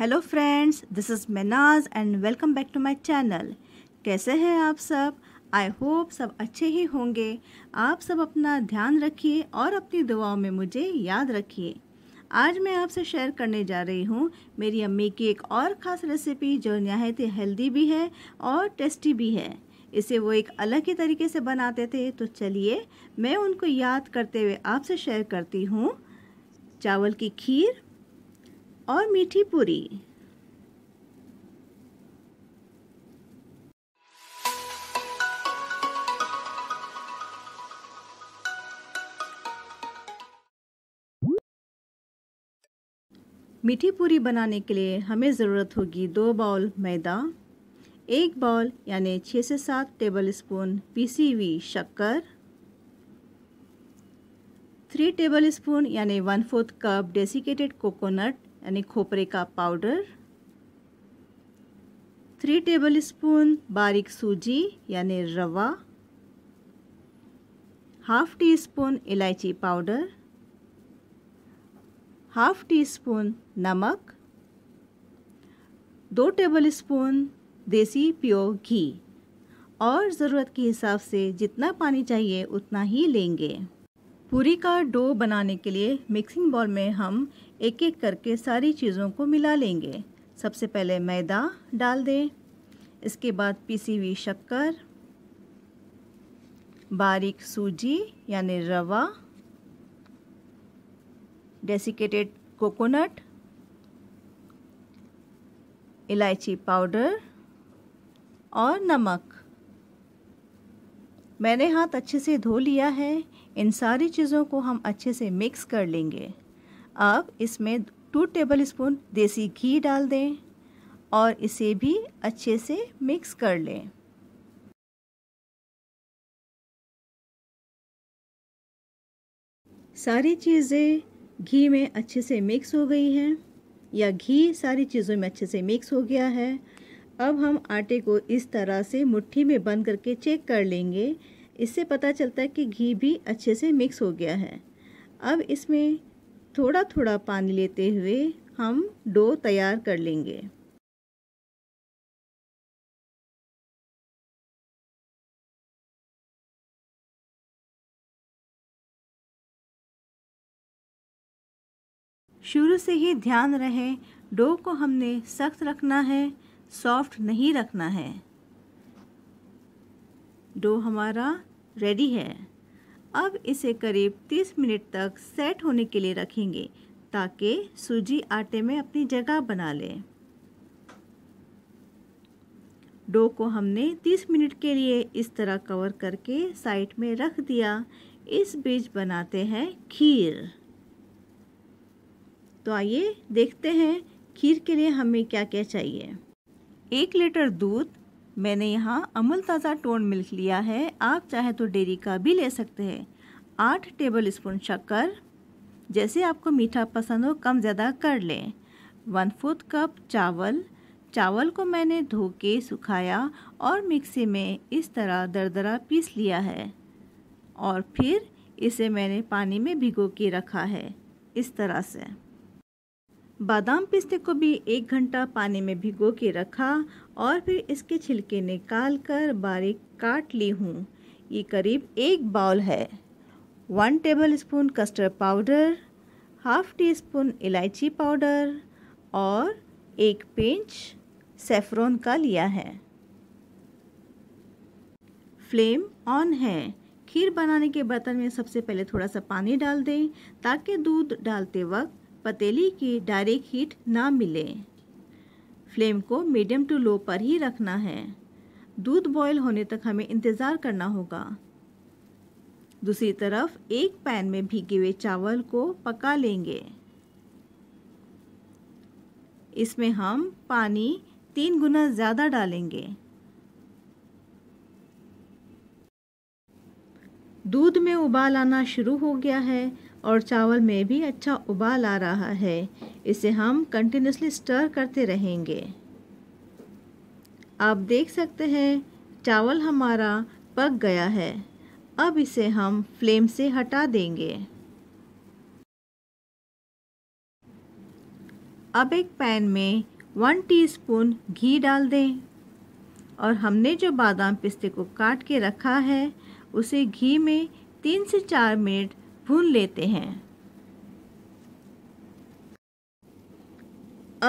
Hello friends this is Menaz and welcome back to my channel कैसे हैं आप सब आई होप सब अच्छे ही होंगे आप सब अपना ध्यान रखिए और अपनी दुआओं में मुझे याद रखिए आज मैं आपसे शेयर करने जा रही हूँ मेरी अम्मी की एक और ख़ास रेसिपी जो नहायत हेल्दी भी है और टेस्टी भी है इसे वो एक अलग ही तरीके से बनाते थे तो चलिए मैं उनको याद करते हुए आपसे शेयर करती हूँ चावल की खीर और मीठी पूरी मीठी पूरी बनाने के लिए हमें ज़रूरत होगी दो बाउल मैदा एक बाउल यानी छः से सात टेबल स्पून पीसी हुई शक्कर थ्री टेबल स्पून यानी one fourth cup desiccated coconut यानी खोपरे का पाउडर थ्री टेबल स्पून बारीक सूजी यानी रवा हाफ टी स्पून इलायची पाउडर हाफ टी स्पून नमक दो टेबल स्पून देसी प्योर घी और ज़रूरत के हिसाब से जितना पानी चाहिए उतना ही लेंगे पूरी का डो बनाने के लिए मिक्सिंग बॉल में हम एक एक करके सारी चीज़ों को मिला लेंगे सबसे पहले मैदा डाल दें इसके बाद पीसी हुई शक्कर बारीक सूजी यानी रवा डेसिकेटेड कोकोनट इलायची पाउडर और नमक मैंने हाथ अच्छे से धो लिया है इन सारी चीज़ों को हम अच्छे से मिक्स कर लेंगे अब इसमें टू टेबल स्पून देसी घी डाल दें और इसे भी अच्छे से मिक्स कर लें सारी चीज़ें घी में अच्छे से मिक्स हो गई हैं या घी सारी चीज़ों में अच्छे से मिक्स हो गया है अब हम आटे को इस तरह से मुट्ठी में बंद करके चेक कर लेंगे इससे पता चलता है कि घी भी अच्छे से मिक्स हो गया है अब इसमें थोड़ा थोड़ा पानी लेते हुए हम डो तैयार कर लेंगे शुरू से ही ध्यान रहे डो को हमने सख्त रखना है सॉफ्ट नहीं रखना है डो हमारा रेडी है अब इसे करीब 30 मिनट तक सेट होने के लिए रखेंगे ताकि सूजी आटे में अपनी जगह बना ले डो को हमने 30 मिनट के लिए इस तरह कवर करके साइड में रख दिया इस बीच बनाते हैं खीर तो आइए देखते हैं खीर के लिए हमें क्या क्या चाहिए एक लीटर दूध मैंने यहाँ अमूल ताज़ा टोन मिल्क लिया है आप चाहे तो डेरी का भी ले सकते हैं आठ टेबल स्पून शक्कर जैसे आपको मीठा पसंद हो कम ज़्यादा कर लें वन फोर्थ कप चावल चावल को मैंने धो के सुखाया और मिक्सी में इस तरह दरदरा पीस लिया है और फिर इसे मैंने पानी में भिगो के रखा है इस तरह से बादाम पिस्ते को भी एक घंटा पानी में भिगो के रखा और फिर इसके छिलके निकाल कर बारीक काट ली हूँ ये करीब एक बाउल है one tablespoon custard powder half teaspoon इलायची पाउडर और एक पिंच सेफ्रोन का लिया है फ्लेम ऑन है खीर बनाने के बर्तन में सबसे पहले थोड़ा सा पानी डाल दें ताकि दूध डालते वक्त पतीली की डायरेक्ट हीट ना मिले फ्लेम को मीडियम टू लो पर ही रखना है दूध बॉयल होने तक हमें इंतज़ार करना होगा दूसरी तरफ एक पैन में भीगे हुए चावल को पका लेंगे इसमें हम पानी तीन गुना ज़्यादा डालेंगे दूध में उबाल आना शुरू हो गया है और चावल में भी अच्छा उबाल आ रहा है इसे हम कंटिन्यूसली स्टर करते रहेंगे आप देख सकते हैं चावल हमारा पक गया है अब इसे हम फ्लेम से हटा देंगे अब एक पैन में वन टीस्पून घी डाल दें और हमने जो बादाम पिस्ते को काट के रखा है उसे घी में तीन से चार मिनट भून लेते हैं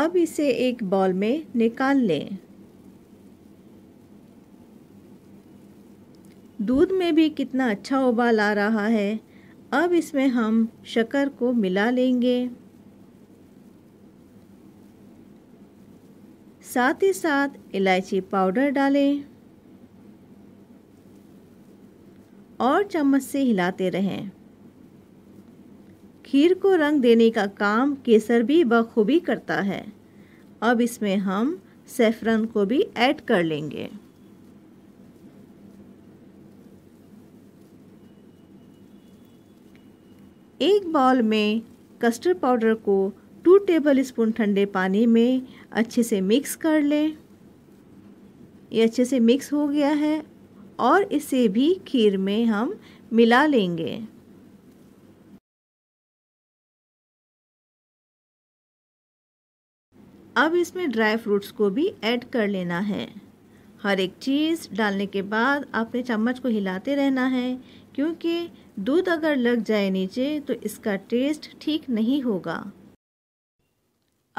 अब इसे एक बॉल में निकाल लें दूध में भी कितना अच्छा उबाल आ रहा है अब इसमें हम शक्कर को मिला लेंगे साथ ही साथ इलायची पाउडर डालें और चम्मच से हिलाते रहें खीर को रंग देने का काम केसर भी बखूबी करता है अब इसमें हम सेफ्रन को भी ऐड कर लेंगे एक बाउल में कस्टर्ड पाउडर को टू टेबल स्पून ठंडे पानी में अच्छे से मिक्स कर लें ये अच्छे से मिक्स हो गया है और इसे भी खीर में हम मिला लेंगे अब इसमें ड्राई फ्रूट्स को भी ऐड कर लेना है हर एक चीज़ डालने के बाद आपने चम्मच को हिलाते रहना है क्योंकि दूध अगर लग जाए नीचे तो इसका टेस्ट ठीक नहीं होगा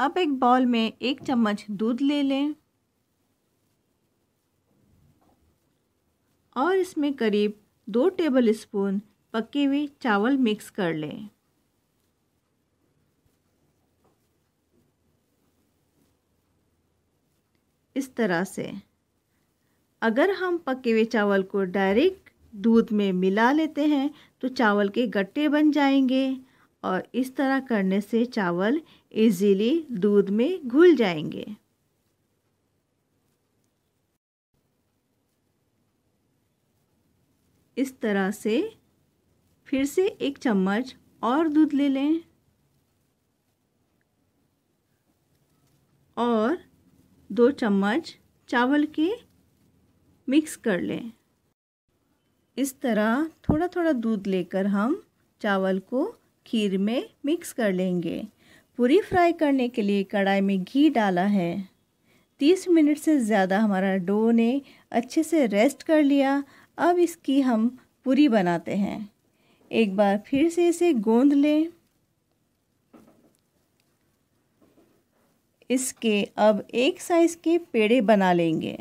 अब एक बॉल में एक चम्मच दूध ले लें और इसमें करीब दो टेबल स्पून पकी हुई चावल मिक्स कर लें इस तरह से अगर हम पके हुए चावल को डायरेक्ट दूध में मिला लेते हैं तो चावल के गट्टे बन जाएंगे और इस तरह करने से चावल इजीली दूध में घुल जाएंगे इस तरह से फिर से एक चम्मच और दूध ले लें और दो चम्मच चावल के मिक्स कर लें इस तरह थोड़ा थोड़ा दूध लेकर हम चावल को खीर में मिक्स कर लेंगे पूरी फ्राई करने के लिए कढ़ाई में घी डाला है तीस मिनट से ज़्यादा हमारा डो ने अच्छे से रेस्ट कर लिया अब इसकी हम पूरी बनाते हैं एक बार फिर से इसे गोंद लें इसके अब एक साइज़ के पेड़े बना लेंगे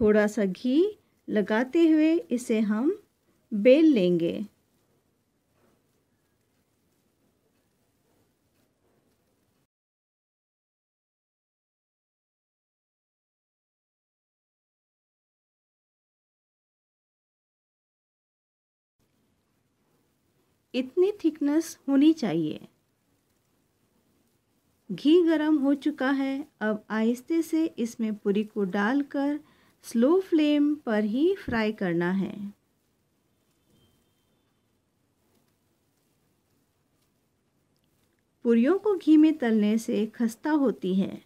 थोड़ा सा घी लगाते हुए इसे हम बेल लेंगे इतनी थिकनेस होनी चाहिए घी गरम हो चुका है अब आहिस्ते से इसमें पूरी को डालकर स्लो फ्लेम पर ही फ्राई करना है पूरियों को घी में तलने से खस्ता होती है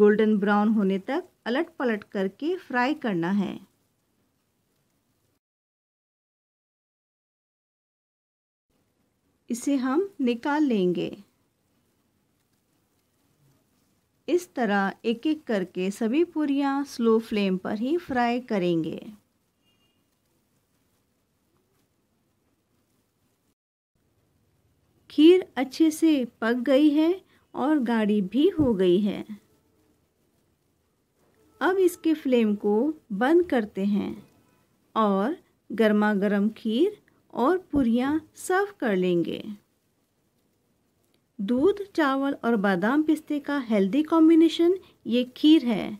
गोल्डन ब्राउन होने तक अलट पलट करके फ्राई करना है इसे हम निकाल लेंगे इस तरह एक एक करके सभी पूरियाँ स्लो फ्लेम पर ही फ्राई करेंगे खीर अच्छे से पक गई है और गाढ़ी भी हो गई है अब इसके फ्लेम को बंद करते हैं और गर्मा गर्म खीर और पूरियाँ सर्व कर लेंगे दूध चावल और बादाम पिस्ते का हेल्दी कॉम्बिनेशन ये खीर है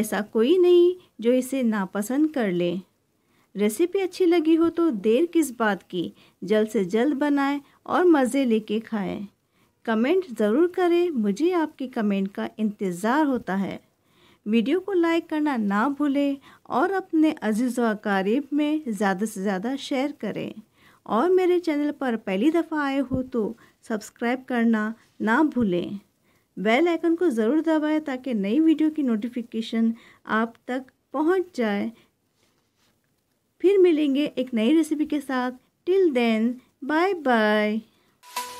ऐसा कोई नहीं जो इसे नापसंद कर ले रेसिपी अच्छी लगी हो तो देर किस बात की जल्द से जल्द बनाएं और मज़े लेके खाएं। कमेंट ज़रूर करें मुझे आपके कमेंट का इंतज़ार होता है वीडियो को लाइक करना ना भूलें और अपने अजीज़ व अकारीब में ज़्यादा से ज़्यादा शेयर करें और मेरे चैनल पर पहली दफ़ा आए हो तो सब्सक्राइब करना ना भूलें बेल आइकन को ज़रूर दबाएं ताकि नई वीडियो की नोटिफिकेशन आप तक पहुंच जाए फिर मिलेंगे एक नई रेसिपी के साथ टिल देन बाय बाय